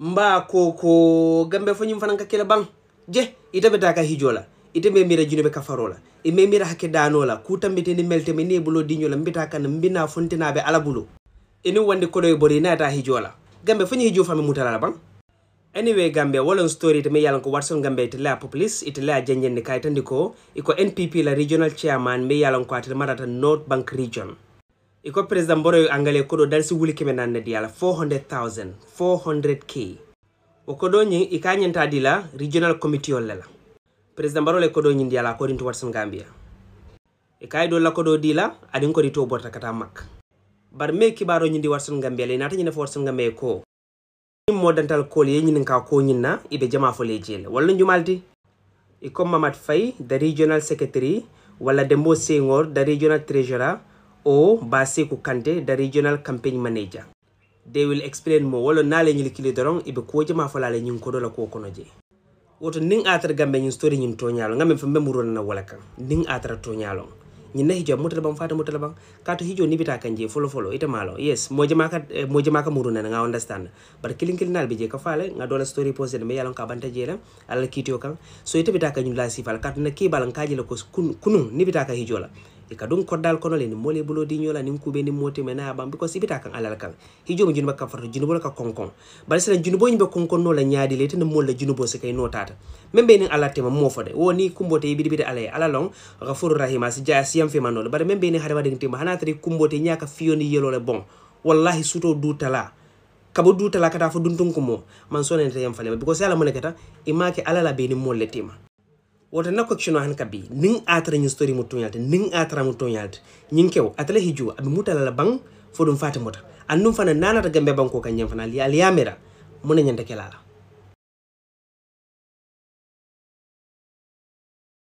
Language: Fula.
mba koko gambe foñum fananka kela ban je itaɓe taka hijola ite memira junoɓe kafarola e memira hakke danola ku tambitendi meltema ni bulo diñola mbita kana mbina fontinaɓe alabulo eni wonde koɗoye bori nata hijola gambe foñi hijo fami mutalala ban anyway gambe wolon story itami yalan ko watson gambe ite lea poplis ite lea dianjendi kay tandi ko iko npp la regional chairman mi yalan ko atita marata north bank region iko président mboroyo engalais koɗo dal si wuli keme nannadi ala 400 400 k woko ɗo ñin i kañentadi la regional comité olle la président mbarole koɗo ñindi ala ko ɗinto watson gambia i kayi ɗo la koɗo di la aɗin koɗi to borta kata mak bar mai kibaro ñindi watson gambia la inata ñinafo watson gambia e ko ɗin modantal kole ye ñinin ka ko ñinna iɓe jama fole jeele walla jumaldi i comme mamat faye da regional secretary walla dembo sengor da regional trésorat or oh, Baseku Kante, the regional campaign manager. They will explain more wala nale ñil kili doron ibe ko jama fala le ñun ko do la ko kono je. Woto ning atara gambe ñun story ñun to ñalo ngam fe mbemuro na wala kan ning atara to ñalo. ñi ne hijo mutala bam fata mutala bam kato hijo ni bita kanje folo folo ita malo yes mo jama ka eh, mo jama ka muru na nga understand bar kilin kilin al bije ka fale nga dola story pose de me yalon ka banta jela ala kitio kan so ita bita ka ñu la sifal kato na ke balan kaje la ko kun, kunun ni bita ka hijo la e ka ɗum koddal kono le ni mole bulodi ñola nin kuɓe nin moti men aya bam because ibita kan alal kan hijomi junuba kam fata junubol ka konkon bari sena junubo yimɓe konkonno la ñaadi le tene molla junubo si kay notata men ɓe nin alattema mofode wo ni kumbote yiɓiɗiɓiɗe alay ala lon gafuru rahima si jaya siyam femanole bari men ɓe nin hadama degtima hana tari kumbote ñaka fiyoni yelole bon wallahi suto dutala kabo dutala kata fo duntunkumo man sonenete yam falema because ala mo le kata imake ala la ɓe nin molletima wata na kino han kabi nin atara ñin story mu toñalta nin atara mo toñalta ñin kew atala hijo aɓe mutalala ban fo ɗum fatimota nun fana nanata gambe banko kanñen fana ali yamira mune ñanta kelala